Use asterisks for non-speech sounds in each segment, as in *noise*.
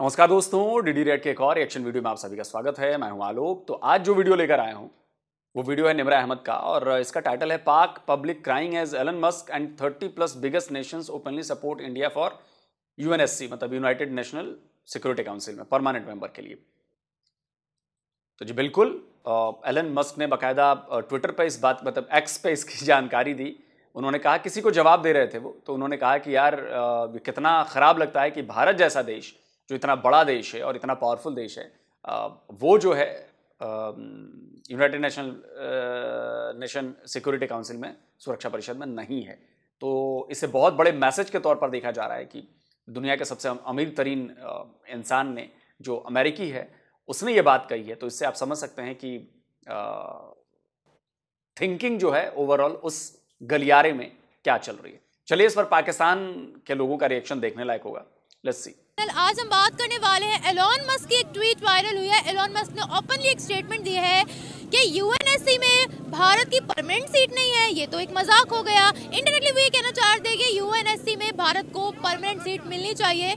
नमस्कार दोस्तों DD red के एक और एक्शन वीडियो में आप सभी का स्वागत है मैं हूं आलोक तो आज जो वीडियो लेकर आया हूं वो वीडियो है निमरा अहमद का और इसका टाइटल है Pak public crying as Elon Musk and thirty plus biggest nations openly support India for UNSC मतलब यूनाइटेड नेशनल सिक्योरिटी काउंसिल में परमानेंट मेंबर के लिए तो जी बिल्कुल एलन मस्क ने बाकायदा ट्विटर पर इस बात मतलब एक्स पे इसकी *laughs* जानकारी दी उन्होंने कहा किसी को जवाब दे रहे थे वो तो उन्होंने कहा कि यार कितना ख़राब लगता है कि भारत जैसा देश जो इतना बड़ा देश है और इतना पावरफुल देश है वो जो है united national nation security council में सुरक्षा परिषद में नहीं है तो इसे बहुत बड़े मैसेज के तौर पर देखा जा रहा है कि दुनिया के सबसे अमीर तरीन इंसान ने जो अमेरिकी है उसने ये बात कही है तो इससे आप समझ सकते हैं कि थिंकिंग जो है ओवरऑल उस गलियारे में क्या चल रही है चलिए इस पर पाकिस्तान के लोगों का रिएक्शन देखने लायक होगा लेट्स सी दरअसल आज हम बात करने वाले हैं एलोन मस्क की एक ट्वीट वायरल हुई है एलोन मस्क ने ओपनली एक स्टेटमेंट दी है कि यूएन यूपीएससी में भारत की परमानेंट सीट नहीं है ये तो एक मजाक हो गया इंटरनेटली वो ये कहना चाह रहे कि यूएनएससी में भारत को परमानेंट सीट मिलनी चाहिए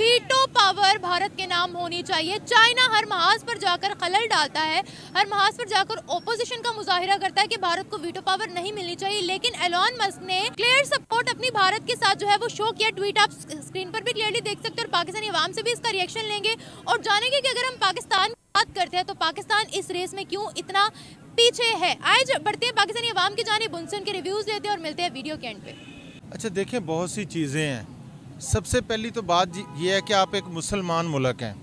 वीटो पावर भारत के नाम होनी चाहिए चाइना हर महाज पर जाकर खलल डालता है हर महाज पर जाकर ओपोजिशन का मुजाहिरा करता है कि भारत को वीटो पावर नहीं मिलनी चाहिए लेकिन एलॉन मस्क ने क्लियर सपोर्ट अपनी भारत के साथ जो है वो शो किया ट्वीट आप स्क्रीन पर भी क्लियरली देख सकते हैं और पाकिस्तानी आवाम से भी इसका रिएक्शन लेंगे और जानेंगे कि अगर हम पाकिस्तान बात करते हैं तो पाकिस्तान इस रेस में क्यों इतना पीछे है आज बढ़ते हैं पाकिस्तानी अवाम की जाने बुनसन के रिव्यूज़ लेते हैं और मिलते हैं वीडियो के एंड पे अच्छा देखें बहुत सी चीज़ें हैं सबसे पहली तो बात यह है कि आप एक मुसलमान मुलक हैं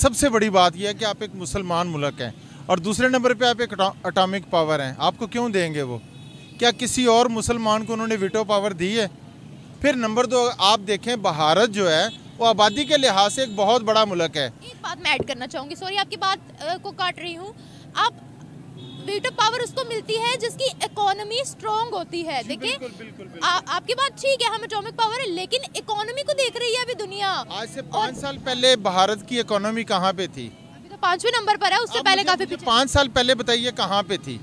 सबसे बड़ी बात यह है कि आप एक मुसलमान मुलक हैं और दूसरे नंबर पे आप एक अटामिक पावर हैं आपको क्यों देंगे वो क्या किसी और मुसलमान को उन्होंने विटो पावर दी है फिर नंबर दो आप देखें भारत जो है वो आबादी के लिहाज से एक बहुत बड़ा मुल्क है एक बात मैं ऐड करना चाहूँगी सॉरी आपकी बात को काट रही हूँ आप वेट पावर उसको मिलती है जिसकी इकोनॉमी स्ट्रॉन्ग होती है देखिए आपकी बात ठीक है हम अटोमिक पावर है लेकिन इकोनॉमी को देख रही है अभी दुनिया आज से पाँच साल पहले भारत की इकोनॉमी कहाँ पे थी अभी तो पांचवें नंबर पर है उससे पहले काफी पाँच साल पहले बताइए कहाँ पे थी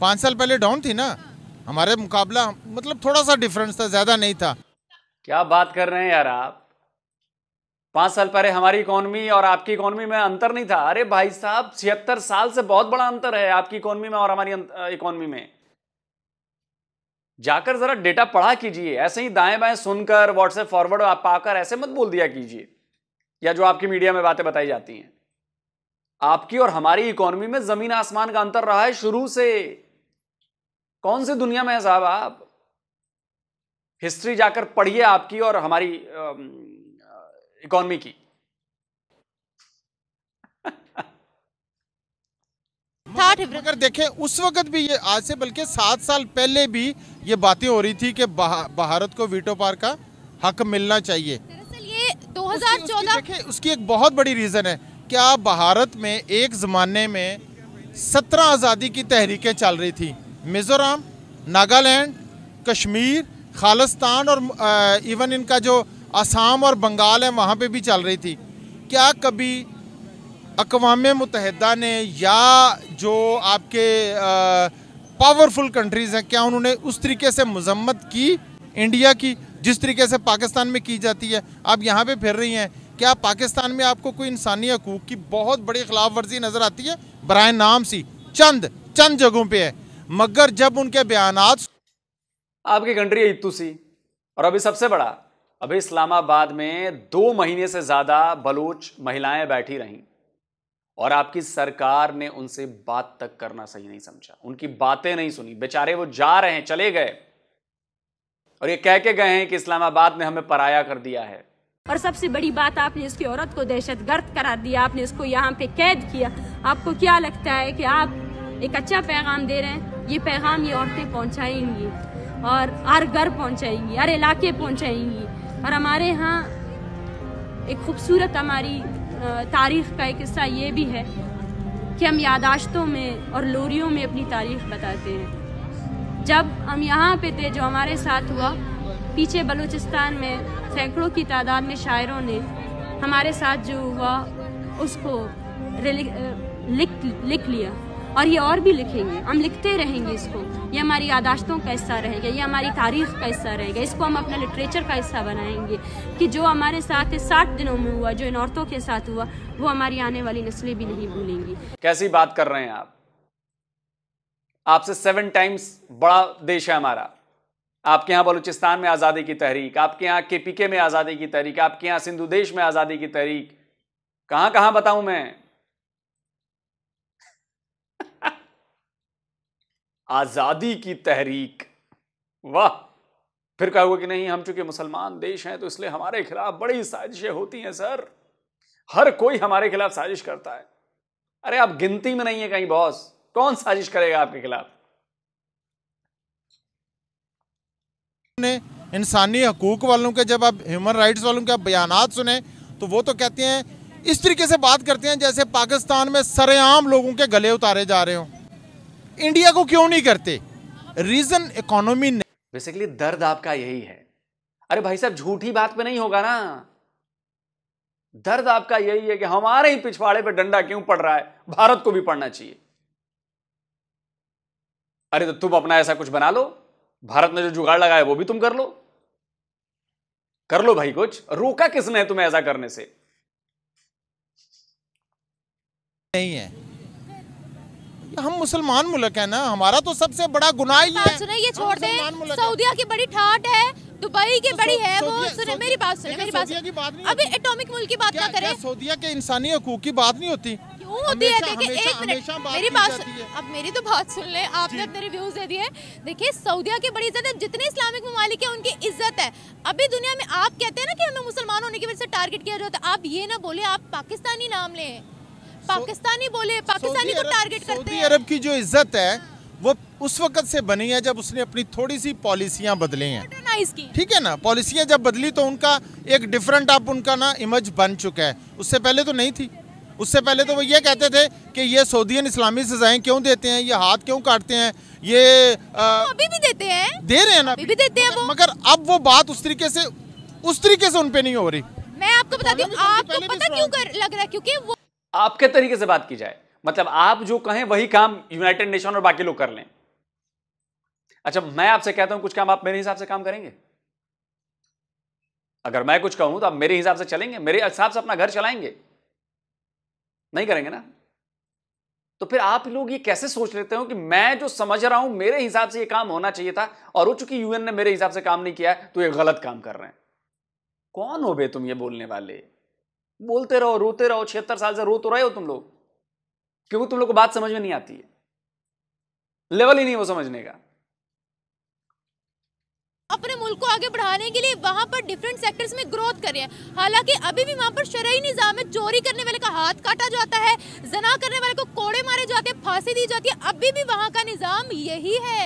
पाँच साल पहले डाउन थी ना हाँ। हमारे मुकाबला मतलब थोड़ा सा डिफरेंस था ज्यादा नहीं था क्या बात कर रहे हैं यार आप पांच साल पहले हमारी इकोनॉमी और आपकी इकोनॉमी में अंतर नहीं था अरे भाई साहब छिहत्तर साल से बहुत बड़ा अंतर है आपकी इकोनॉमी में और हमारी इकोनॉमी में जाकर जरा डेटा पढ़ा कीजिए ऐसे ही दाएं बाएं सुनकर व्हाट्सएप फॉरवर्ड आप पाकर ऐसे मत बोल दिया कीजिए या जो आपकी मीडिया में बातें बताई जाती हैं आपकी और हमारी इकोनॉमी में जमीन आसमान का अंतर रहा है शुरू से कौन सी दुनिया में है साहब आप हिस्ट्री जाकर पढ़िए आपकी और हमारी इकोनॉमी की अगर देखें उस वक्त भी ये आज से बल्कि सात साल पहले भी ये बातें हो रही थी कि भारत को वीटो पार का हक मिलना चाहिए ये 2014 उसकी, उसकी एक बहुत बड़ी रीज़न है क्या भारत में एक ज़माने में सत्रह आज़ादी की तहरीकें चल रही थी मिज़ोरम नागालैंड कश्मीर खालिस्तान और आ, इवन इनका जो आसाम और बंगाल है वहाँ पे भी चल रही थी क्या कभी अकवाम मुतहदा ने या जो आपके पावरफुल कंट्रीज़ हैं क्या उन्होंने उस तरीके से मजम्मत की इंडिया की जिस तरीके से पाकिस्तान में की जाती है आप यहाँ पे फिर रही हैं क्या पाकिस्तान में आपको कोई इंसानी हकूक़ की बहुत बड़ी खिलाफ वर्जी नज़र आती है बरए नाम सी चंद चंद जगहों पर है मगर जब उनके बयान आपकी कंट्री है सी और अभी सबसे बड़ा अभी इस्लामाबाद में दो महीने से ज़्यादा बलोच महिलाएं बैठी रहीं और आपकी सरकार ने उनसे बात तक करना सही नहीं समझा उनकी बातें नहीं सुनी बेचारे वो जा रहे हैं चले गए और ये कह के गए हैं कि इस्लामाबाद ने हमें पराया कर दिया है और सबसे बड़ी बात आपने इसकी औरत को दहशत गर्द करार दिया आपने इसको यहाँ पे कैद किया आपको क्या लगता है कि आप एक अच्छा पैगाम दे रहे हैं ये पैगाम ये औरतें पहुँचाएंगी और हर घर पहुँचाएंगी हर इलाके पहुँचाएंगी और हमारे यहाँ एक खूबसूरत हमारी तारीख का एक हिस्सा ये भी है कि हम यादाश्तों में और लोरियों में अपनी तारीख बताते हैं जब हम यहाँ पे थे जो हमारे साथ हुआ पीछे बलूचिस्तान में सैकड़ों की तादाद में शायरों ने हमारे साथ जो हुआ उसको लिख लिख लिया और ये और भी लिखेंगे हम लिखते रहेंगे इसको ये हमारी यादाश्तों का हिस्सा रहेगा ये हमारी तारीख का हिस्सा रहेगा इसको हम अपना लिटरेचर का हिस्सा बनाएंगे कि जो हमारे साथ इस साठ दिनों में हुआ जो इन औरतों के साथ हुआ वो हमारी आने वाली नस्लें भी नहीं भूलेंगी कैसी बात कर रहे हैं आप आपसे सेवन टाइम्स बड़ा देश है हमारा आपके यहाँ बलूचिस्तान में आज़ादी की तहरीक आपके यहाँ के पी के में आज़ादी की तहरीक आपके यहाँ सिंधु देश में आज़ादी की तहरीक कहाँ कहाँ बताऊँ मैं आज़ादी की तहरीक वाह फिर कहा हुआ कि नहीं हम चूंकि मुसलमान देश हैं तो इसलिए हमारे खिलाफ बड़ी साजिशें होती हैं सर हर कोई हमारे खिलाफ साजिश करता है अरे आप गिनती में नहीं है कहीं बॉस कौन साजिश करेगा आपके खिलाफ ने इंसानी हकूक वालों के जब आप ह्यूमन राइट्स वालों के आप बयान सुने तो वो तो कहते हैं इस तरीके से बात करते हैं जैसे पाकिस्तान में सरेआम लोगों के गले उतारे जा रहे हों इंडिया को क्यों नहीं करते रीजन इकोनॉमी बेसिकली दर्द आपका यही है अरे भाई साहब झूठी बात पे नहीं होगा ना दर्द आपका यही है कि हमारे ही पिछवाड़े पे डंडा क्यों पड़ रहा है भारत को भी पड़ना चाहिए अरे तो तुम अपना ऐसा कुछ बना लो भारत ने जो जुगाड़ लगाया वो भी तुम कर लो कर लो भाई कुछ रोका किसने तुम्हें ऐसा करने से नहीं है हम मुसलमान मुल्क है ना हमारा तो सबसे बड़ा गुनाह ही है सुने ये छोड़ दे सऊदीया की बड़ी ठाट है दुबई की तो बड़ी है वो सुने मेरी बात सुने मेरी बात की बात नहीं अभी एटॉमिक मुल्क की बात ना करें सऊदीया के इंसानी हकूक की बात नहीं होती होती है देखिए एक मिनट मेरी बात अब मेरी तो बात सुन ले आपने अपने रिव्यूज दे दिए देखिए सऊदीया की बड़ी इज्जत है जितने इस्लामिक ममालिक है उनकी इज्जत है अभी दुनिया में आप कहते हैं ना कि हमें मुसलमान होने की वजह से टारगेट किया जाता है आप ये ना बोले आप पाकिस्तानी नाम लें पाकिस्तानी बोले पाकिस्तानी को तो टारगेट करते हैं सऊदी अरब की जो इज्जत है वो उस वक्त से बनी है जब उसने अपनी थोड़ी सी पॉलिसियां बदली हैं ठीक है ना पॉलिसियां जब बदली तो उनका एक डिफरेंट आप उनका ना इमेज बन चुका है उससे पहले तो नहीं थी उससे पहले तो वो ये कहते थे कि ये सऊदीन इस्लामी सजाएं क्यों देते हैं ये हाथ क्यों काटते हैं ये आ, तो अभी भी देते हैं दे रहे हैं ना अभी भी देते हैं वो मगर अब वो बात उस तरीके से उस तरीके से उनपे नहीं हो रही मैं आपको बताती हूँ तो आपको पता क्यों कर लग रहा है क्योंकि वो आपके तरीके से बात की जाए मतलब आप जो कहें वही काम यूनाइटेड नेशन और बाकी लोग कर लें अच्छा मैं आपसे कहता हूं कुछ काम आप मेरे हिसाब से काम करेंगे अगर मैं कुछ कहूं तो आप मेरे हिसाब से चलेंगे मेरे हिसाब से अपना घर चलाएंगे नहीं करेंगे ना तो फिर आप लोग ये कैसे सोच लेते हो कि मैं जो समझ रहा हूं मेरे हिसाब से ये काम होना चाहिए था और वो चूंकि यूएन ने मेरे हिसाब से काम नहीं किया तो ये गलत काम कर रहे हैं कौन हो बे तुम ये बोलने वाले बोलते रहो रोते रहो छिहत्तर साल से रो तो रहे हो तुम लोग क्योंकि तुम लोग को बात समझ में नहीं आती है लेवल ही नहीं वो समझने का अपने मुल्क को आगे बढ़ाने के लिए वहाँ पर डिफरेंट सेक्टर्स में ग्रोथ कर रहे हैं हालांकि अभी भी वहाँ पर शरई निज़ाम में चोरी करने वाले का हाथ काटा जाता है जना करने वाले को कोड़े मारे जाते हैं फांसी दी जाती है अभी भी वहाँ का निज़ाम यही है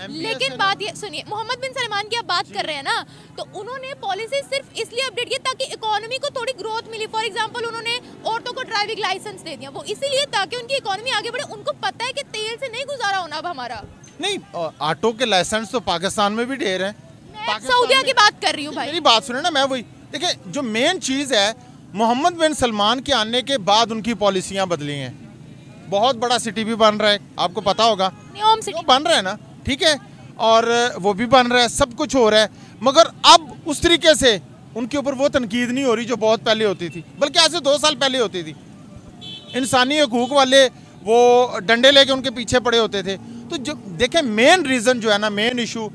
लेकिन बात ये सुनिए मोहम्मद बिन सलमान की आप बात कर रहे हैं ना तो उन्होंने पॉलिसी सिर्फ इसलिए अपडेट की ताकि इकोनॉमी को थोड़ी ग्रोथ मिली फॉर एग्जांपल उन्होंने औरतों को ड्राइविंग लाइसेंस दे दिया वो इसीलिए ताकि उनकी इकोनॉमी आगे बढ़े उनको पता है कि तेल से नहीं गुजारा होना अब हमारा नहीं ऑटो के लाइसेंस तो पाकिस्तान में भी ढेर है सऊदिया की बात कर रही हूँ भाई मेरी बात सुने ना मैं वही देखिये जो मेन चीज़ है मोहम्मद बिन सलमान के आने के बाद उनकी पॉलिसियाँ बदली हैं बहुत बड़ा सिटी भी बन रहा है आपको पता होगा बन रहा है ना ठीक है और वो भी बन रहा है सब कुछ हो रहा है मगर अब उस तरीके से उनके ऊपर वो तनकीद नहीं हो रही जो बहुत पहले होती थी बल्कि आज से दो साल पहले होती थी इंसानी हकूक वाले वो डंडे लेके उनके पीछे पड़े होते थे तो जब देखें मेन रीज़न जो है ना मेन इशू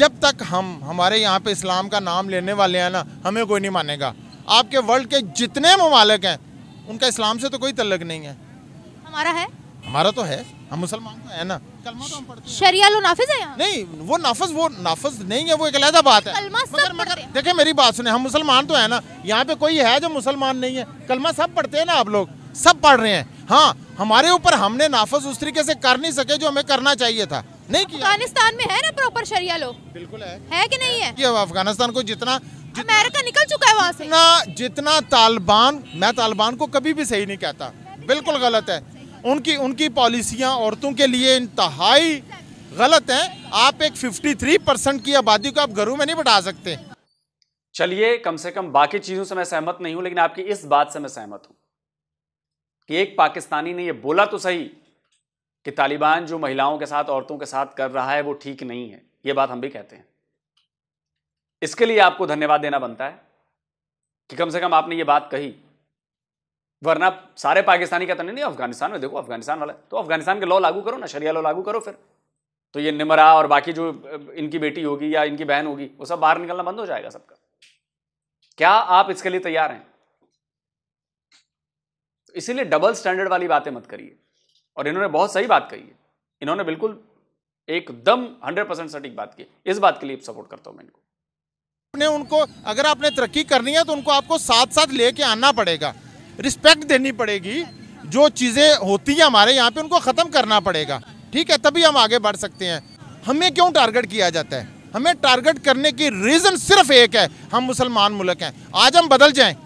जब तक हम हमारे यहाँ पे इस्लाम का नाम लेने वाले हैं ना हमें कोई नहीं मानेगा आपके वर्ल्ड के जितने ममालिक हैं उनका इस्लाम से तो कोई तल्लक नहीं है हमारा है हमारा तो है हम मुसलमान तो है ना कलमा तो हम शरिया नाफिज है नहीं वो नाफज वो नाफज नहीं है वो एक अलहदा बात है देखे मेरी बात सुने हम मुसलमान तो है ना यहाँ पे कोई है जो मुसलमान नहीं है कलमा सब पढ़ते है ना आप लोग सब पढ़ रहे हैं हाँ हमारे ऊपर हमने नाफज उस तरीके से कर नहीं सके जो हमें करना चाहिए था नहीं अफगानिस्तान में है ना प्रॉपर शरिया लोग बिल्कुल है है कि नहीं है अफगानिस्तान को जितना अमेरिका निकल चुका है वहाँ से ना जितना तालिबान मैं तालिबान को कभी भी सही नहीं कहता बिल्कुल गलत है उनकी उनकी पॉलिसियाँ औरतों के लिए इंतहाई गलत हैं आप एक 53 परसेंट की आबादी को आप घरों में नहीं बढ़ा सकते चलिए कम से कम बाकी चीज़ों से मैं सहमत नहीं हूं लेकिन आपकी इस बात से मैं सहमत हूं कि एक पाकिस्तानी ने यह बोला तो सही कि तालिबान जो महिलाओं के साथ औरतों के साथ कर रहा है वो ठीक नहीं है ये बात हम भी कहते हैं इसके लिए आपको धन्यवाद देना बनता है कि कम से कम आपने ये बात कही वरना सारे पाकिस्तानी कहते नहीं नहीं अफगानिस्तान में देखो अफगानिस्तान वाला तो अफगानिस्तान के लॉ लागू करो ना शरिया लॉ लागू करो फिर तो ये निमरा और बाकी जो इनकी बेटी होगी या इनकी बहन होगी वो सब बाहर निकलना बंद हो जाएगा सबका क्या आप इसके लिए तैयार हैं तो इसीलिए डबल स्टैंडर्ड वाली बातें मत करिए और इन्होंने बहुत सही बात कही है इन्होंने बिल्कुल एकदम हंड्रेड परसेंट सटीक बात की इस बात के लिए सपोर्ट करता हूं मैं इनको अपने उनको अगर आपने तरक्की करनी है तो उनको आपको साथ साथ लेके आना पड़ेगा रिस्पेक्ट देनी पड़ेगी जो चीज़ें होती हैं हमारे यहाँ पे उनको ख़त्म करना पड़ेगा ठीक है तभी हम आगे बढ़ सकते हैं हमें क्यों टारगेट किया जाता है हमें टारगेट करने की रीज़न सिर्फ एक है हम मुसलमान मुल्क हैं आज हम बदल जाएँ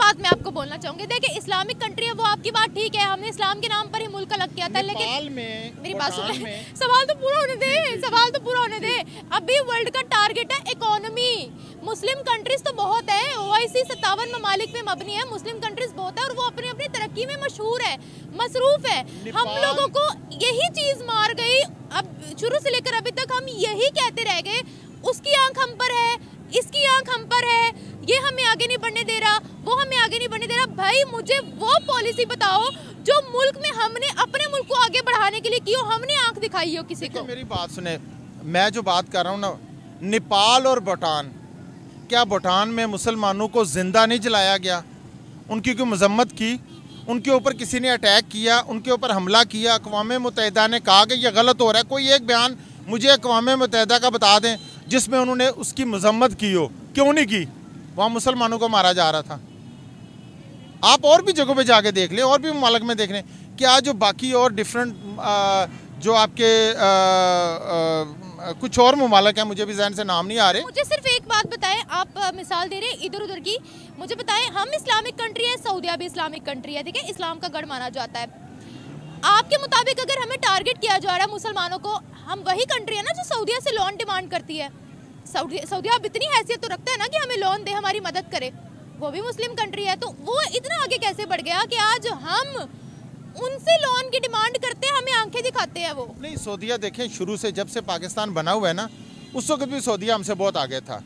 बात मैं आपको बोलना चाहूंगी देखिए इस्लामिक कंट्री है वो आपकी बात ठीक है हमने इस्लाम के नाम पर ही मुल्क अलग किया था लेकिन में, मेरी बात सुन सवाल तो पूरा होने दे सवाल तो पूरा होने दे अभी वर्ल्ड का टारगेट है इकोनॉमी मुस्लिम कंट्रीज तो बहुत है ओ आई सी सत्तावन ममालिक में मबनी है मुस्लिम कंट्रीज बहुत है और वो अपनी अपनी तरक्की में मशहूर है मसरूफ है हम लोगों को यही चीज मार गई अब शुरू से लेकर अभी तक हम यही कहते रह गए उसकी आंख हम पर है इसकी आंख हम पर है ये हमें आगे नहीं बढ़ने दे रहा वो हमें आगे नहीं बढ़ने दे रहा भाई मुझे वो पॉलिसी बताओ जो मुल्क में हमने अपने मुल्क को आगे बढ़ाने के लिए की हो हमने आंख दिखाई हो किसी को मेरी बात सुने मैं जो बात कर रहा हूँ ना नेपाल और भूटान क्या भूटान में मुसलमानों को ज़िंदा नहीं जलाया गया उनकी क्यों मजम्मत की उनके ऊपर किसी ने अटैक किया उनके ऊपर हमला किया अकवा मुतहदा ने कहा कि यह गलत हो रहा है कोई एक बयान मुझे अकवा मुतहदा का बता दें जिसमें उन्होंने उसकी मजम्मत की हो क्यों नहीं की वहाँ मुसलमानों को मारा जा रहा था आप और भी जगहों पे जाके देख लें और भी ममालक में देख लें क्या जो बाकी और डिफरेंट जो आपके आ, आ, कुछ और ममालक हैं मुझे भी जहन से नाम नहीं आ रहे मुझे सिर्फ एक बात बताएं आप मिसाल दे रहे हैं इधर उधर की मुझे बताएं हम इस्लामिक कंट्री है सऊदीया भी इस्लामिक कंट्री है देखिए इस्लाम का गढ़ माना जाता है आपके मुताबिक अगर हमें टारगेट किया जा रहा है मुसलमानों को हम वही कंट्री है ना जो सऊदीया से लोन डिमांड करती है सऊदी सऊदी अरब इतनी हैसियत तो रखता है ना कि हमें लोन दे हमारी मदद करे वो भी मुस्लिम कंट्री है तो वो इतना आगे कैसे बढ़ गया कि आज हम उनसे लोन की डिमांड करते हैं हमें आंखें दिखाते हैं वो नहीं सऊदिया देखें शुरू से जब से पाकिस्तान बना हुआ है ना उस वक्त भी सऊदिया हमसे बहुत आगे था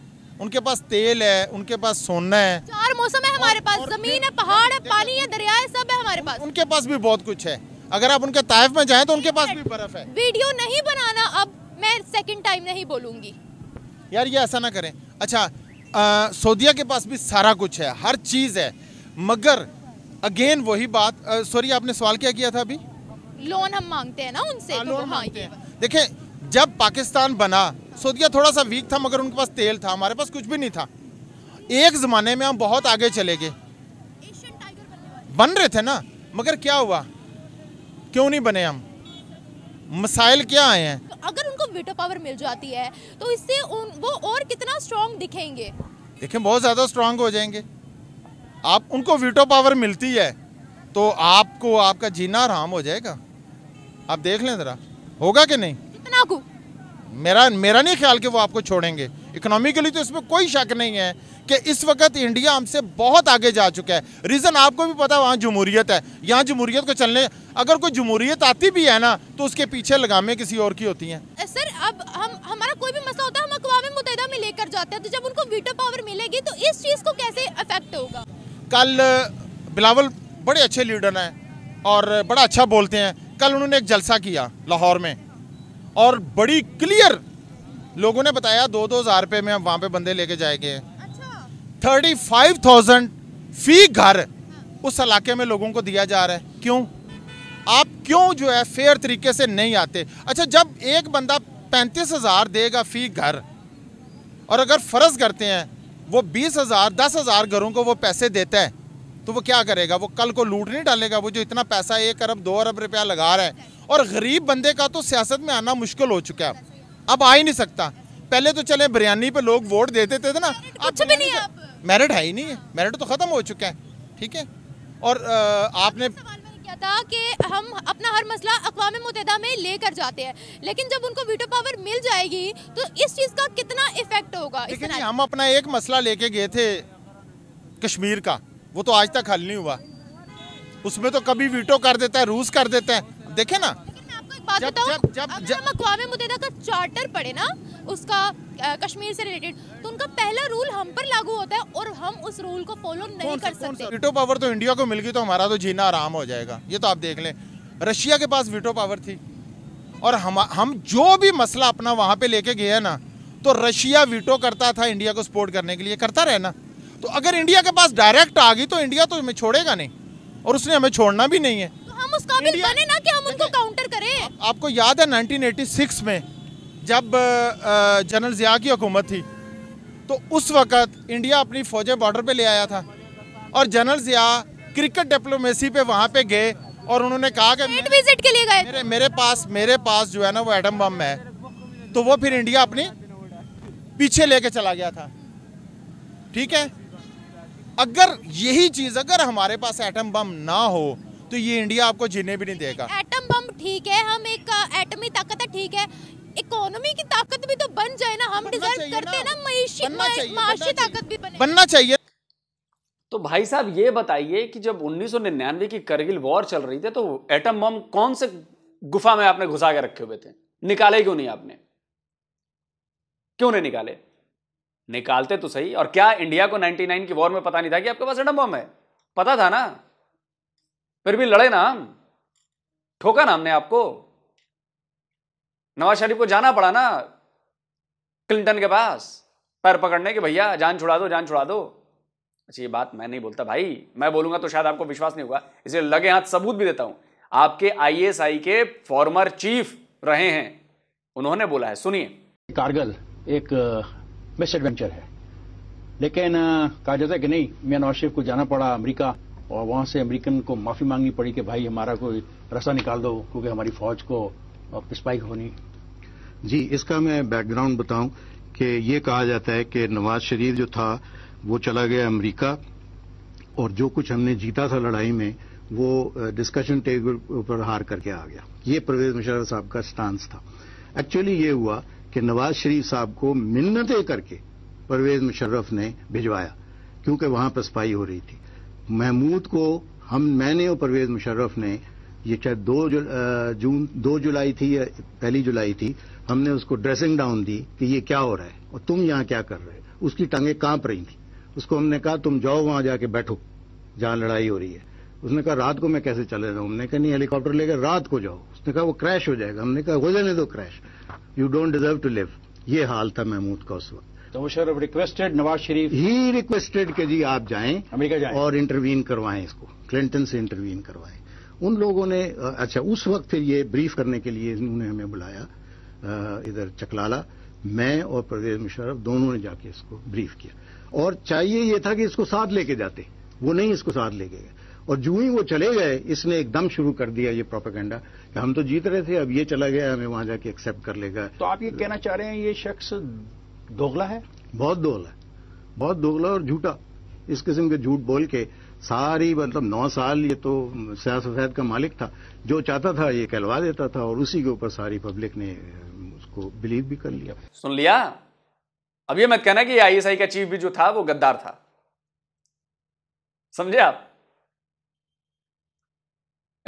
उनके पास तेल है उनके पास सोना है चार मौसम है हमारे पास जमीन है पहाड़ है पानी है दरिया है सब है हमारे पास उनके पास भी बहुत कुछ है अगर आप उनके ताइफ में जाए तो उनके पास भी बर्फ है वीडियो नहीं बनाना अब मैं सेकेंड टाइम नहीं बोलूंगी यार ये ऐसा ना करें अच्छा सऊदिया के पास भी सारा कुछ है हर चीज़ है मगर अगेन वही बात सॉरी आपने सवाल क्या किया था अभी लोन हम मांगते हैं ना उनसे हाँ, तो लोन हाँ मांगते हैं देखें जब पाकिस्तान बना सऊदिया थोड़ा सा वीक था मगर उनके पास तेल था हमारे पास कुछ भी नहीं था एक ज़माने में हम बहुत आगे चले गए बन रहे थे ना मगर क्या हुआ क्यों नहीं बने हम मसाइल क्या आए हैं तो अगर उनको वीटो पावर मिल जाती है तो इससे उन, वो और कितना स्ट्रांग दिखेंगे देखें बहुत ज़्यादा स्ट्रांग हो जाएंगे आप उनको वीटो पावर मिलती है तो आपको आपका जीना आराम हो जाएगा आप देख लें ज़रा होगा कि नहीं इतना मेरा मेरा नहीं ख्याल कि वो आपको छोड़ेंगे इकोनॉमिकली तो इसमें कोई शक नहीं है कि इस वक्त इंडिया हमसे बहुत आगे जा चुका है रीज़न आपको भी पता है वहाँ जमहूरीत है यहाँ जमूरीत को चलने अगर कोई जमहूरीत आती भी है ना तो उसके पीछे लगामें किसी और की होती हैं सर अब हम हमारा कोई भी मसला होता है हम अकवा मुतहदा में लेकर जाते हैं तो जब उनको वीटो पावर मिलेगी तो इस चीज़ को कैसे अफेक्ट होगा कल बिलावल बड़े अच्छे लीडर हैं और बड़ा अच्छा बोलते हैं कल उन्होंने एक जलसा किया लाहौर में और बड़ी क्लियर लोगों ने बताया दो दो हज़ार रुपये में हम वहाँ पे बंदे लेके जाएंगे थर्टी फाइव थाउजेंड फी घर उस इलाके में लोगों को दिया जा रहा है क्यों आप क्यों जो है फेयर तरीके से नहीं आते अच्छा जब एक बंदा पैंतीस हज़ार देगा फी घर और अगर फ़र्ज़ करते हैं वो बीस हज़ार दस हज़ार घरों को वो पैसे देता है तो वो क्या करेगा वो कल को लूट नहीं डालेगा वो जो इतना पैसा एक अरब दो अरब रुपया लगा रहा है और गरीब बंदे का तो सियासत में आना मुश्किल हो चुका है अब आ ही नहीं सकता पहले तो चले बिरयानी पे लोग वोट देते थे ना अच्छा भी नहीं मैरिट है ही नहीं है मैरिट तो ख़त्म हो चुका है ठीक है और आपने था कि हम अपना हर मसला अकवा मुतहदा में लेकर जाते हैं लेकिन जब उनको वीटो पावर मिल जाएगी तो इस चीज़ का कितना इफेक्ट होगा देखिए हम अपना एक मसला लेके गए थे कश्मीर का वो तो आज तक हल नहीं हुआ उसमें तो कभी वीटो कर देता है रूस कर देता है देखे ना जब, जब, जब, जब, हम अकवा मुतहदा का चार्टर पढ़े ना उसका कश्मीर से रिलेटेड उनका पहला रूल हम पर लागू होता है और हम उस रूल को फॉलो नहीं कर सकते वीटो पावर तो इंडिया को मिल गई तो हमारा तो जीना आराम हो जाएगा ये तो आप देख लें रशिया के पास वीटो पावर थी और हम हम जो भी मसला अपना वहाँ पे लेके गए ना तो रशिया वीटो करता था इंडिया को सपोर्ट करने के लिए करता रहे ना तो अगर इंडिया के पास डायरेक्ट आ गई तो इंडिया तो हमें छोड़ेगा नहीं और उसने हमें छोड़ना भी नहीं है तो हम उस काबिल बने ना कि हम उनको काउंटर करें आप, आपको याद है 1986 में जब जनरल जिया की हुकूमत थी तो उस वक़्त इंडिया अपनी फ़ौजें बॉर्डर पे ले आया था और जनरल ज़िया क्रिकेट डिप्लोमेसी पे वहाँ पे गए और उन्होंने कहा कि विजिट के लिए गए मेरे, मेरे पास मेरे पास जो है ना वो एटम बम है तो वो फिर इंडिया अपनी पीछे लेके चला गया था ठीक है अगर यही चीज़ अगर हमारे पास एटम बम ना हो तो ये इंडिया आपको जीने भी नहीं देगा एटम बम ठीक है हम एक एटमी ताकत है ठीक है इकोनॉमी की ताकत भी तो बन जाए ना हम डिजर्व करते हैं ना माशी ताकत भी बने बनना चाहिए तो भाई साहब ये बताइए कि जब 1999 की करगिल वॉर चल रही थी तो एटम बम कौन से गुफा में आपने घुसा के रखे हुए थे निकाले क्यों नहीं आपने क्यों नहीं निकाले निकालते तो सही और क्या इंडिया को 99 की वॉर में पता नहीं था कि आपके पास एटम बम है पता था ना फिर भी लड़े ना हम ठोका ना हमने आपको नवाज शरीफ को जाना पड़ा ना क्लिंटन के पास पैर पकड़ने के भैया जान छुड़ा दो जान छुड़ा दो अच्छा ये बात मैं नहीं बोलता भाई मैं बोलूंगा तो शायद आपको विश्वास नहीं होगा इसलिए लगे हाथ सबूत भी देता हूं आपके आईएसआई के फॉर्मर चीफ रहे हैं उन्होंने बोला है सुनिए कारगिल एक मिस एडवेंचर है लेकिन कहा जाता है कि नहीं मैं नवाज शरीफ को जाना पड़ा अमरीका और वहां से अमरीकन को माफी मांगनी पड़ी कि भाई हमारा कोई रास्ता निकाल दो क्योंकि हमारी फौज को और स्पाइक होनी जी इसका मैं बैकग्राउंड बताऊं कि ये कहा जाता है कि नवाज शरीफ जो था वो चला गया अमेरिका और जो कुछ हमने जीता था लड़ाई में वो डिस्कशन टेबल पर हार करके आ गया ये परवेज मुशर्रफ साहब का स्टांस था एक्चुअली ये हुआ कि नवाज शरीफ साहब को मिन्नतें करके परवेज मुशर्रफ ने भिजवाया क्योंकि वहां पर स्पाई हो रही थी महमूद को हम मैंने और परवेज मुशर्रफ ने ये चाहे दो जुल, जून दो जुलाई थी या पहली जुलाई थी हमने उसको ड्रेसिंग डाउन दी कि ये क्या हो रहा है और तुम यहां क्या कर रहे हो उसकी टांगें कांप रही थी उसको हमने कहा तुम जाओ वहां जाके बैठो जहां लड़ाई हो रही है उसने कहा रात को मैं कैसे चले रहा हूं हमने कहा नहीं हेलीकॉप्टर लेकर रात को जाओ उसने कहा वो क्रैश हो जाएगा हमने कहा हो जाने दो crash you don't deserve to live ये हाल था महमूद का उस वक्त तो सर रिक्वेस्टेड नवाज शरीफ ही रिक्वेस्टेड के जी आप जाएं अमेरिका जाएं और इंटरवीन करवाएं इसको क्लिंटन से इंटरवीन करवाएं उन लोगों ने अच्छा उस वक्त फिर ये ब्रीफ करने के लिए उन्होंने हमें बुलाया इधर चकलाला मैं और प्रवेश मुशरफ दोनों ने जाके इसको ब्रीफ किया और चाहिए ये था कि इसको साथ लेके जाते वो नहीं इसको साथ लेके गए और जू ही वो चले गए इसने एकदम शुरू कर दिया ये प्रोपेगेंडा कि हम तो जीत रहे थे अब ये चला गया हमें वहां जाके एक्सेप्ट कर लेगा तो आप ये कहना चाह रहे हैं ये शख्स दोगला है बहुत दोगला है बहुत दोगला और झूठा इस किस्म के झूठ बोल के सारी मतलब नौ साल ये तो सिया सफेद का मालिक था जो चाहता था ये कहलवा देता था और उसी के ऊपर सारी पब्लिक ने उसको बिलीव भी कर लिया सुन लिया अब ये मत कहना कि आईएसआई का चीफ भी जो था वो गद्दार था समझे आप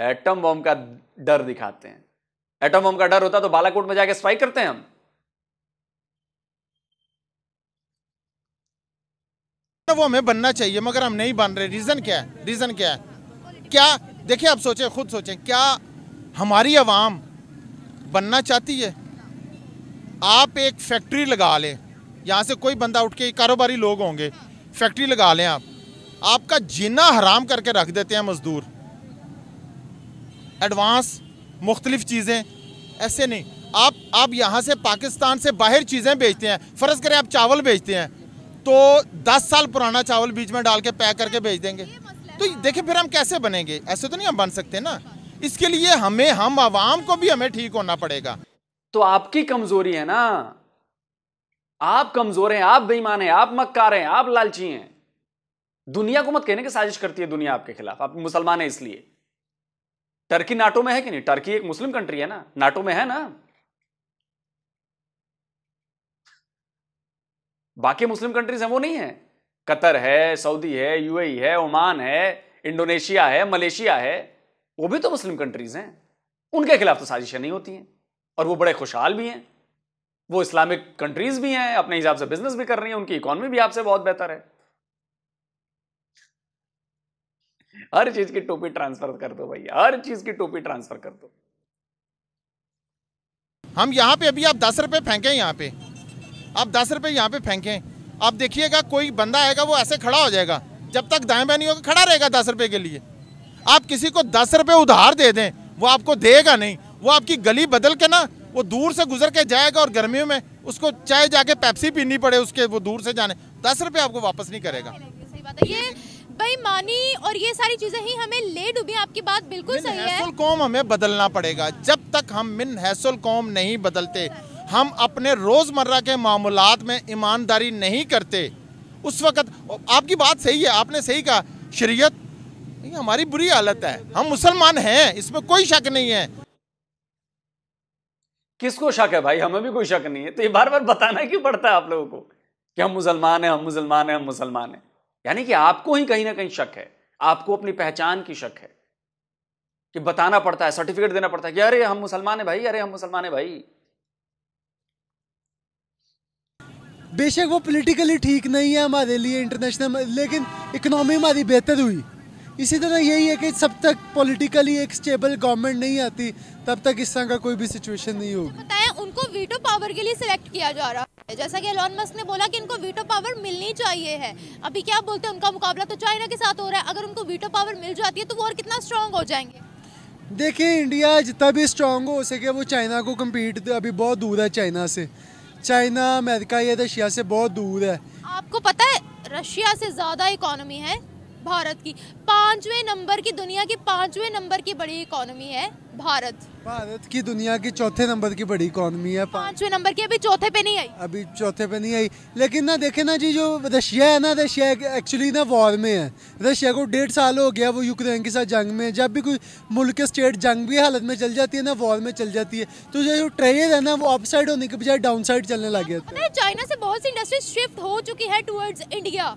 एटम बॉम्ब का डर दिखाते हैं एटम बॉम्ब का डर होता तो बालाकोट में जाके स्ट्राइक करते हैं हम तो वो हमें बनना चाहिए मगर हम नहीं बन रहे रीज़न क्या है रीज़न क्या है क्या देखिए आप सोचें खुद सोचें क्या हमारी आवाम बनना चाहती है आप एक फैक्ट्री लगा लें यहाँ से कोई बंदा उठ के कारोबारी लोग होंगे फैक्ट्री लगा लें आप आपका जीना हराम करके रख देते हैं मज़दूर एडवांस मुख्तलिफ चीज़ें ऐसे नहीं आप आप यहाँ से पाकिस्तान से बाहर चीज़ें बेचते हैं फ़र्ज़ करें आप चावल बेचते हैं तो 10 साल पुराना चावल बीज में डाल के पैक करके भेज देंगे तो देखिए फिर हम कैसे बनेंगे ऐसे तो नहीं हम बन सकते ना इसके लिए हमें हम आवाम को भी हमें ठीक होना पड़ेगा तो आपकी कमजोरी है ना आप कमजोर हैं आप बेईमान हैं आप मक्कार हैं आप लालची हैं दुनिया को मत कहने की साजिश करती है दुनिया आपके खिलाफ आप मुसलमान हैं इसलिए टर्की नाटो में है कि नहीं टर्की एक मुस्लिम कंट्री है ना नाटो में है ना बाकी मुस्लिम कंट्रीज हैं वो नहीं है कतर है सऊदी है यूएई है ओमान है इंडोनेशिया है मलेशिया है वो भी तो मुस्लिम कंट्रीज हैं उनके खिलाफ तो साजिशें नहीं होती हैं और वो बड़े खुशहाल भी हैं वो इस्लामिक कंट्रीज भी हैं अपने हिसाब से बिजनेस भी कर रही हैं उनकी इकोनॉमी भी आपसे बहुत बेहतर है हर चीज की टोपी ट्रांसफर कर दो भैया हर चीज की टोपी ट्रांसफर कर दो हम यहाँ पे अभी आप दस रुपए फेंके यहाँ पे आप दस रुपये यहाँ पे फेंकें आप देखिएगा कोई बंदा आएगा वो ऐसे खड़ा हो जाएगा जब तक दाएँ बहनी होगा खड़ा रहेगा दस रुपये के लिए आप किसी को दस रुपये उधार दे दें वो आपको देगा नहीं वो आपकी गली बदल के ना वो दूर से गुजर के जाएगा और गर्मियों में उसको चाय जाके पैप्सी पीनी पड़े उसके वो दूर से जाने दस रुपये आपको वापस नहीं करेगा ये बेईमानी और ये सारी चीज़ें ही हमें ले डूबी आपकी बात बिल्कुल सही है कौम हमें बदलना पड़ेगा जब तक हम मिन हैसल कौम नहीं बदलते हम अपने रोज़मर्रा के मामला में ईमानदारी नहीं करते उस वक़्त आपकी बात सही है आपने सही कहा शरीयत ये हमारी बुरी हालत है हम मुसलमान हैं इसमें कोई शक नहीं है किसको शक है भाई हमें भी कोई शक नहीं है तो ये बार बार बताना क्यों पड़ता है आप लोगों को कि हम मुसलमान हैं हम मुसलमान हैं हम मुसलमान हैं यानी कि आपको ही कहीं ना कहीं शक है आपको अपनी पहचान की शक है कि बताना पड़ता है सर्टिफिकेट देना पड़ता है कि अरे हम मुसलमान है भाई अरे हम मुसलमान है भाई बेशक वो पॉलिटिकली ठीक नहीं है हमारे लिए इंटरनेशनल लेकिन इकनॉमी हमारी बेहतर हुई इसी तरह यही है कि जब तक पॉलिटिकली एक स्टेबल गवर्नमेंट नहीं आती तब तक इस तरह का कोई भी सिचुएशन नहीं होगी बताएं उनको वीटो पावर के लिए सिलेक्ट किया जा रहा है जैसा कि एलॉन मस्क ने बोला कि इनको वीटो पावर मिलनी चाहिए है अभी क्या बोलते हैं उनका मुकाबला तो चाइना के साथ हो रहा है अगर उनको वीटो पावर मिल जाती है तो वो और कितना स्ट्रांग हो जाएंगे देखिए इंडिया जितना भी स्ट्रांग हो सके वो चाइना को कम्पीट अभी बहुत दूर है चाइना से चाइना अमेरिका ये रशिया से बहुत दूर है आपको पता है रशिया से ज़्यादा इकोनॉमी है भारत की पांचवे नंबर की दुनिया की पांचवे नंबर की बड़ी इकोनॉमी है भारत भारत की दुनिया की चौथे नंबर की बड़ी इकोनॉमी है पांचवे नंबर की अभी चौथे पे नहीं आई अभी चौथे पे नहीं आई लेकिन ना देखे ना जी जो रशिया है ना रशिया एक्चुअली ना वॉर में है रशिया को डेढ़ साल हो गया वो यूक्रेन के साथ जंग में जब भी कोई मुल्क के स्टेट जंग भी हालत में चल जाती है ना वॉर में चल जाती है तो जो ट्रेड है ना वो अप साइड होने के बजाय डाउन साइड चलने लग गया चाइना से बहुत सी इंडस्ट्री शिफ्ट हो चुकी है टूवर्ड्स इंडिया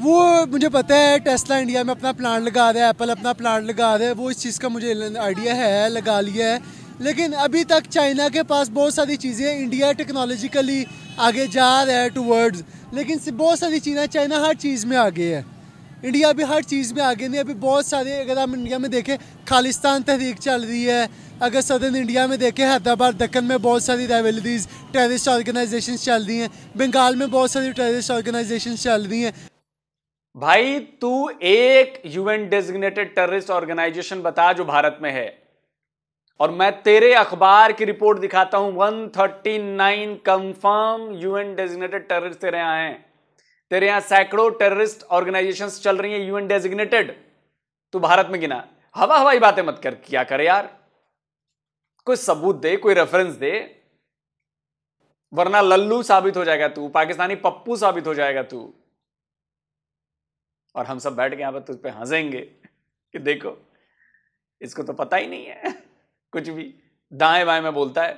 वो मुझे पता है टेस्ला इंडिया में अपना प्लांट लगा रहा है एप्पल अपना प्लांट लगा रहा है वो इस चीज़ का मुझे आइडिया है लगा लिया है लेकिन अभी तक चाइना के पास बहुत सारी चीज़ें इंडिया टेक्नोलॉजिकली आगे जा रहा है टूवर्ड्स लेकिन बहुत सारी चीज़ें चाइना हर चीज़ में आगे है इंडिया अभी हर चीज़ में आगे नहीं अभी बहुत सारे अगर हम इंडिया में देखें खालिस्तान तहरीक चल रही है अगर सदर्न इंडिया में देखें हैदराबाद दक्कन में बहुत सारी रेवेलरीज टेररिस्ट ऑर्गेनाइजेशन चल रही हैं बंगाल में बहुत सारी टेररिस्ट ऑर्गेनाइजेशन चल रही हैं भाई तू एक यूएन डेजिग्नेटेड टेररिस्ट ऑर्गेनाइजेशन बता जो भारत में है और मैं तेरे अखबार की रिपोर्ट दिखाता हूं 139 कंफर्म यूएन डेजिग्नेटेड टेररिस्ट तेरे यहां है तेरे यहां सैकड़ों टेररिस्ट ऑर्गेनाइजेशन चल रही है यूएन डेजिग्नेटेड तू भारत में गिना हवा हवाई बातें मत कर क्या करे यार कोई सबूत दे कोई रेफरेंस दे वरना लल्लू साबित हो जाएगा तू पाकिस्तानी पप्पू साबित हो जाएगा तू और हम सब बैठ के यहाँ पर तुझ पर हंसेंगे कि देखो इसको तो पता ही नहीं है *laughs* कुछ भी दाएं बाएं में बोलता है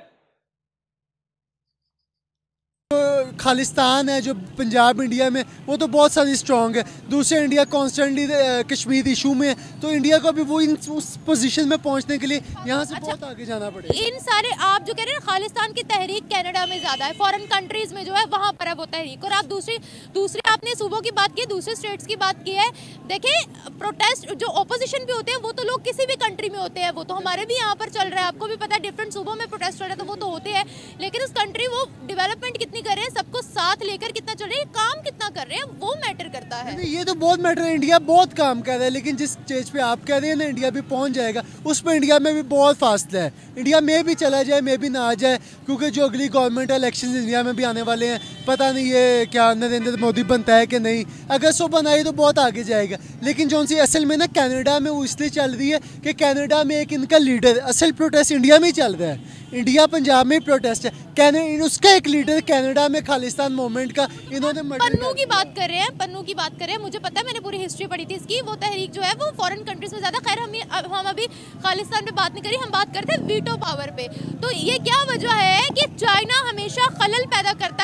खालिस्तान है जो पंजाब इंडिया में वो तो बहुत सारी स्ट्रॉन्ग है दूसरे इंडिया कॉन्स्टेंटली कश्मीर इशू में तो इंडिया को भी वो इन उस पोजीशन में पहुंचने के लिए यहाँ से अच्छा, बहुत आगे जाना पड़ेगा इन सारे आप जो कह रहे हैं खालिस्तान की तहरीक कनाडा में ज़्यादा है फॉरेन कंट्रीज़ में जो है वहाँ पर अब वो तहरीक और आप दूसरी दूसरे आपने सूबों की बात की दूसरे स्टेट्स की बात की है देखिए प्रोटेस्ट जो अपोजिशन भी होते हैं वो तो लोग किसी भी कंट्री में होते हैं वो तो हमारे भी यहाँ पर चल रहा है आपको भी पता है डिफरेंट सूबों में प्रोटेस्ट हो रहे थे तो वो तो होते हैं लेकिन उस कंट्री वो डेवलपमेंट कितनी कितनी कर रहे हैं सबको साथ लेकर कितना चल रहे हैं काम कितना कर रहे हैं वो मैटर करता है ये तो बहुत मैटर है इंडिया बहुत काम कर रहा है लेकिन जिस स्टेज पे आप कह रहे हैं ना इंडिया भी पहुंच जाएगा उस पर इंडिया में भी बहुत फास्ट है इंडिया में भी चला जाए मे भी ना आ जाए क्योंकि जो अगली गवर्नमेंट है इलेक्शन इंडिया में भी आने वाले हैं पता नहीं ये क्या नरेंद्र मोदी बनता है कि नहीं अगर सो बनाई तो बहुत आगे जाएगा लेकिन जो सी असल में ना कैनेडा में वो इसलिए चल रही है कि कैनेडा में एक इनका लीडर असल प्रोटेस्ट इंडिया में ही चल रहा है इंडिया पंजाब में प्रोटेस्ट है उसका एक लीडर कनाडा में खालिस्तान मूवमेंट का इन्होंने पन्नू की बात कर रहे हैं पन्नू की बात कर रहे हैं मुझे पता है मैंने पूरी हिस्ट्री पढ़ी थी इसकी वो तहरीक जो है वो फॉरेन कंट्रीज में ज़्यादा खैर हम हम अभी खालिस्तान पे बात नहीं करी हम बात करते हैं वीटो पावर पे तो ये क्या वजह है कि चाइना हमेशा खलल पैदा करता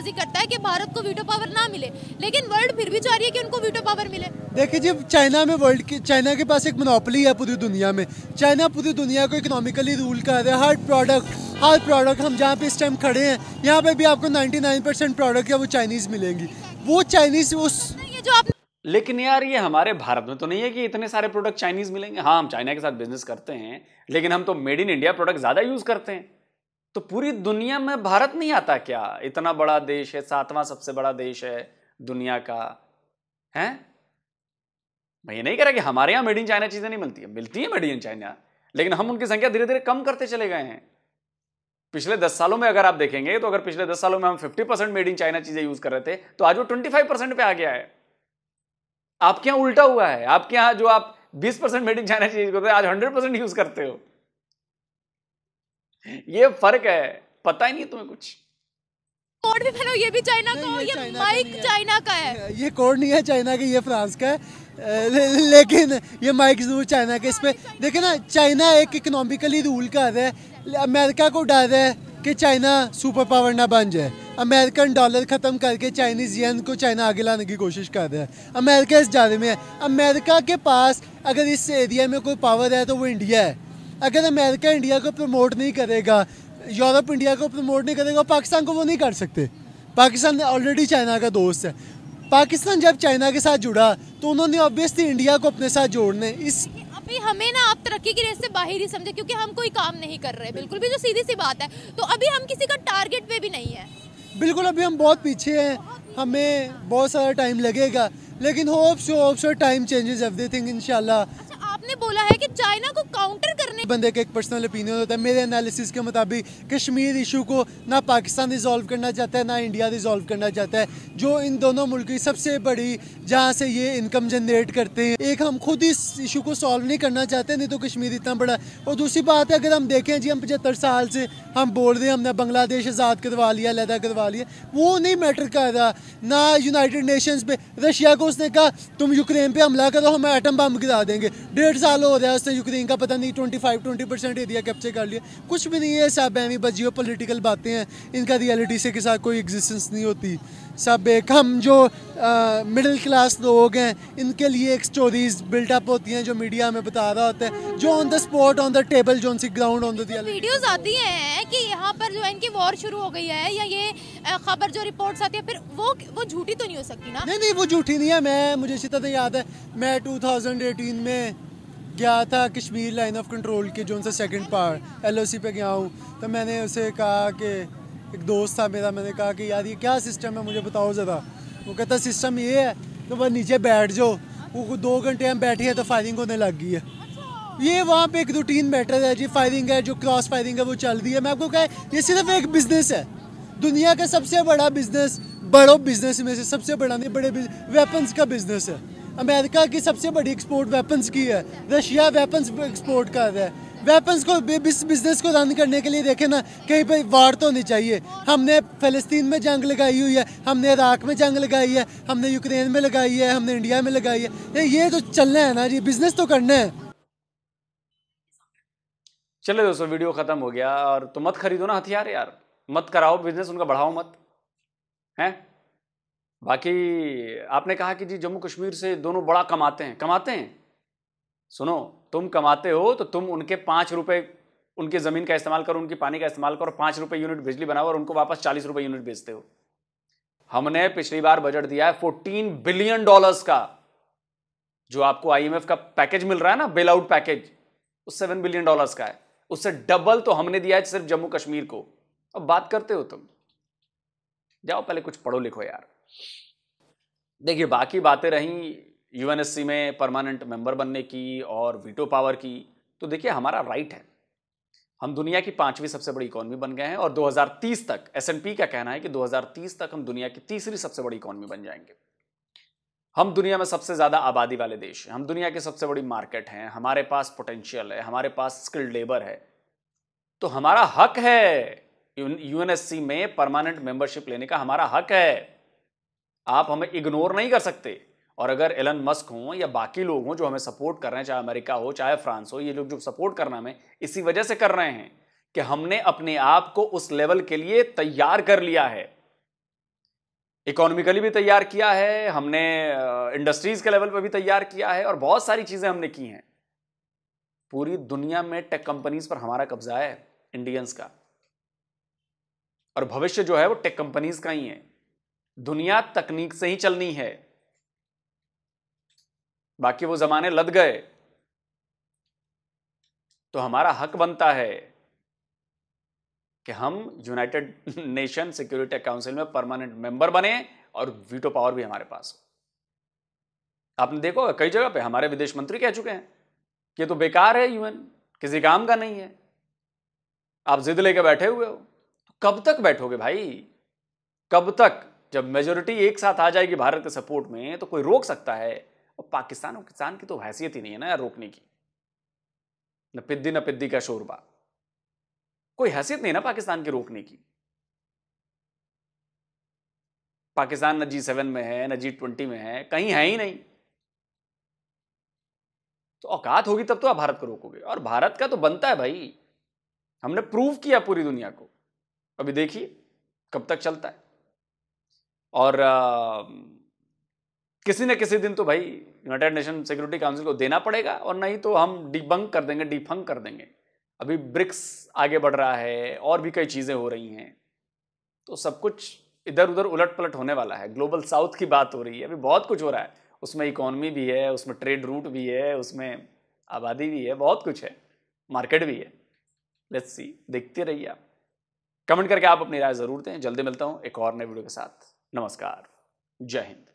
नारेबाजी करता है कि भारत को वीटो पावर ना मिले लेकिन वर्ल्ड फिर भी चाह रही है कि उनको वीटो पावर मिले देखिए जी चाइना में वर्ल्ड की चाइना के पास एक मोनोपली है पूरी दुनिया में चाइना पूरी दुनिया को इकोनॉमिकली रूल कर रहा है हर प्रोडक्ट हर प्रोडक्ट हम जहाँ पे इस टाइम खड़े हैं यहाँ पे भी आपको 99 प्रोडक्ट है वो चाइनीज मिलेंगी वो चाइनीज उस जो आप लेकिन यार ये हमारे भारत में तो नहीं है कि इतने सारे प्रोडक्ट चाइनीज मिलेंगे हाँ हम चाइना के साथ बिजनेस करते हैं लेकिन हम तो मेड इन इंडिया प्रोडक्ट ज़्यादा यूज़ करते हैं तो पूरी दुनिया में भारत नहीं आता क्या इतना बड़ा देश है सातवां सबसे बड़ा देश है दुनिया का है मैं ये नहीं कह रहा कि हमारे यहां मेड इन चाइना चीज़ें नहीं मिलती है मिलती है मेड इन चाइना लेकिन हम उनकी संख्या धीरे धीरे कम करते चले गए हैं पिछले दस सालों में अगर आप देखेंगे तो अगर पिछले दस सालों में हम fifty percent made in China चीज़ें यूज़ कर रहे थे तो आज वो ट्वेंटी फाइव परसेंट पे आ गया है आपके यहां उल्टा हुआ है आपके यहाँ जो आप बीस परसेंट मेड इन चाइना चीज़ करते आज हंड्रेड परसेंट यूज़ करते हो ये फर्क है पता ही नहीं तुम्हें कुछ कोड भी फैलाओ ये भी चाइना का ये, माइक चाइना का है ये कोड नहीं है चाइना का ये फ्रांस का है ले, लेकिन ये माइक जरूर चाइना के इस पर देखे ना चाइना एक इकोनॉमिकली रूल कर रहा है अमेरिका को डर है कि चाइना सुपर पावर ना बन जाए अमेरिकन डॉलर ख़त्म करके चाइनीज़ यन को चाइना आगे लाने की कोशिश कर रहा है अमेरिका इस जारे में है अमेरिका के पास अगर इस एरिया में कोई पावर है तो वो इंडिया है अगर अमेरिका इंडिया को प्रमोट नहीं करेगा यूरोप इंडिया को प्रमोट नहीं करेगा पाकिस्तान को वो नहीं कर सकते पाकिस्तान ऑलरेडी चाइना का दोस्त है पाकिस्तान जब चाइना के साथ जुड़ा तो उन्होंने ऑब्वियसली इंडिया को अपने साथ जोड़ने इस अभी हमें ना आप तरक्की की रेस से बाहर ही समझे क्योंकि हम कोई काम नहीं कर रहे बिल्कुल भी जो तो सीधी सी बात है तो अभी हम किसी का टारगेट पे भी नहीं है बिल्कुल अभी हम बहुत पीछे हैं हमें बहुत सारा टाइम लगेगा लेकिन hopes hopes time changes everything इंशाल्लाह आपने बोला है कि चाइना को काउंटर करने बंदे का एक पर्सनल ओपिनियन होता है मेरे एनालिसिस के मुताबिक कश्मीर इशू को ना पाकिस्तान रिजॉल्व करना चाहता है ना इंडिया रिजॉल्व करना चाहता है जो इन दोनों मुल्क की सबसे बड़ी जहाँ से ये इनकम जनरेट करते हैं एक हम खुद इस इशू को सॉल्व नहीं करना चाहते नहीं तो कश्मीर इतना बड़ा और दूसरी बात है अगर हम देखें जी हम पचहत्तर साल से हम बोल रहे हैं हमने बांग्लादेश आज़ाद करवा लिया लहदा करवा लिया वो नहीं मैटर कर रहा ना यूनाइटेड नेशंस पे रशिया को उसने कहा तुम यूक्रेन पे हमला करो हम एटम बम गिरा देंगे डेढ़ साल हो रहा है उसने यूक्रेन का पता नहीं twenty five twenty percent area capture कर लिया कुछ भी नहीं है सब एवं बस जियो पोलिटिकल बातें हैं इनका रियलिटी से के साथ कोई एग्जिस्टेंस नहीं होती सब एक हम जो मिडिल क्लास लोग हैं इनके लिए एक स्टोरीज बिल्डअप होती हैं जो मीडिया में बता रहा होता है जो on the spot on the table जो सी ग्राउंड ऑन दिया वीडियोस आती हैं कि यहाँ पर जो इनकी वॉर शुरू हो गई है या ये खबर जो रिपोर्ट्स आती है फिर वो वो झूठी तो नहीं हो सकती ना नहीं नहीं वो झूठी नहीं है मैं मुझे अच्छी तरह याद है मैं टू में गया था कश्मीर लाइन ऑफ कंट्रोल के जो उनसे सेकेंड पार्ट एल पे गया हूँ तो मैंने उसे कहा कि एक दोस्त था मेरा मैंने कहा कि यार ये क्या सिस्टम है मुझे बताओ ज़रा वो कहता सिस्टम ये है तो बस नीचे बैठ जाओ वो दो घंटे हम बैठे हैं तो फायरिंग होने लग गई है अच्छा। ये वहाँ पे एक रूटीन बैटर है जी फायरिंग है जो क्रॉस फायरिंग है वो चल रही है मैं आपको कह ये सिर्फ एक बिजनेस है दुनिया का सबसे बड़ा बिजनेस बड़ो बिजनेस में से सबसे बड़ा नहीं बड़े वेपन्स का बिजनेस है अमेरिका की सबसे बड़ी एक्सपोर्ट वेपन्स की है रशिया वेपन्स एक्सपोर्ट कर रहा है वेपन्स को बिजनेस को रन करने के लिए देखें ना कहीं पर वार तो होनी चाहिए हमने फ़लस्तीन में जंग लगाई हुई है हमने इराक में जंग लगाई है हमने यूक्रेन में लगाई है हमने इंडिया में लगाई है ये ये तो चलना है ना जी बिजनेस तो करना है चले दोस्तों वीडियो ख़त्म हो गया और तो मत खरीदो ना हथियार यार मत कराओ बिजनेस उनका बढ़ाओ मत हैं बाकी आपने कहा कि जी जम्मू कश्मीर से दोनों बड़ा कमाते हैं कमाते हैं सुनो तुम कमाते हो तो तुम उनके पाँच रुपये उनकी ज़मीन का इस्तेमाल करो उनकी पानी का इस्तेमाल करो पाँच रुपये यूनिट बिजली बनाओ और उनको वापस चालीस रुपये यूनिट बेचते हो हमने पिछली बार बजट दिया है फोर्टीन बिलियन डॉलर्स का जो आपको आईएमएफ का पैकेज मिल रहा है ना बेल आउट पैकेज उस सेवन बिलियन डॉलर्स का है उससे डबल तो हमने दिया है सिर्फ जम्मू कश्मीर को अब बात करते हो तुम जाओ पहले कुछ पढ़ो लिखो यार देखिए बाकी बातें रहीं यूएनएससी में परमानेंट मेंबर बनने की और वीटो पावर की तो देखिए हमारा राइट है हम दुनिया की पांचवी सबसे बड़ी इकोनॉमी बन गए हैं और 2030 तक एस का कहना है कि 2030 तक हम दुनिया की तीसरी सबसे बड़ी इकोनॉमी बन जाएंगे हम दुनिया में सबसे ज़्यादा आबादी वाले देश हैं हम दुनिया के सबसे बड़ी मार्केट हैं हमारे पास पोटेंशियल है हमारे पास स्किल्ड लेबर है तो हमारा हक है यूएनएससी में परमानेंट मेंबरशिप लेने का हमारा हक है आप हमें इग्नोर नहीं कर सकते और अगर एलन मस्क हों या बाकी लोग हों जो हमें सपोर्ट कर रहे हैं चाहे अमेरिका हो चाहे फ्रांस हो ये लोग जो सपोर्ट करना हमें इसी वजह से कर रहे हैं कि हमने अपने आप को उस लेवल के लिए तैयार कर लिया है इकोनॉमिकली भी तैयार किया है हमने इंडस्ट्रीज के लेवल पर भी तैयार किया है और बहुत सारी चीज़ें हमने की हैं पूरी दुनिया में टेक कंपनीज पर हमारा कब्जा है इंडियंस का और भविष्य जो है वो टेक कंपनीज का ही है दुनिया तकनीक से ही चलनी है बाकी वो ज़माने लद गए तो हमारा हक बनता है कि हम यूनाइटेड *laughs* नेशन सिक्योरिटी काउंसिल में परमानेंट मेंबर बने और वीटो पावर भी हमारे पास हो आपने देखो कई जगह पे हमारे विदेश मंत्री कह चुके हैं कि तो बेकार है यूएन किसी काम का नहीं है आप जिद लेके बैठे हुए हो तो कब तक बैठोगे भाई कब तक जब मेजोरिटी एक साथ आ जाएगी भारत के सपोर्ट में तो कोई रोक सकता है और पाकिस्तान और किसान की तो हैसियत ही नहीं है ना यार रोकने की न पिद्दी न पिद्दी का शोरबा कोई हैसियत नहीं ना पाकिस्तान की रोकने की पाकिस्तान न जी सेवन में है न जी ट्वेंटी में है कहीं है ही नहीं तो औकात होगी तब तो आप भारत को रोकोगे और भारत का तो बनता है भाई हमने प्रूव किया पूरी दुनिया को अभी देखिए कब तक चलता है और आ, किसी न किसी दिन तो भाई यूनाइटेड नेशन सिक्योरिटी काउंसिल को देना पड़ेगा और नहीं तो हम डिबंक कर देंगे डिफंक कर देंगे अभी ब्रिक्स आगे बढ़ रहा है और भी कई चीज़ें हो रही हैं तो सब कुछ इधर उधर उलट पलट होने वाला है ग्लोबल साउथ की बात हो रही है अभी बहुत कुछ हो रहा है उसमें इकोनॉमी भी है उसमें ट्रेड रूट भी है उसमें आबादी भी है बहुत कुछ है मार्केट भी है लेट्स सी देखते रहिए आप कमेंट करके आप अपनी राय ज़रूर दें जल्दी मिलता हूँ एक और नए वीडियो के साथ नमस्कार जय हिंद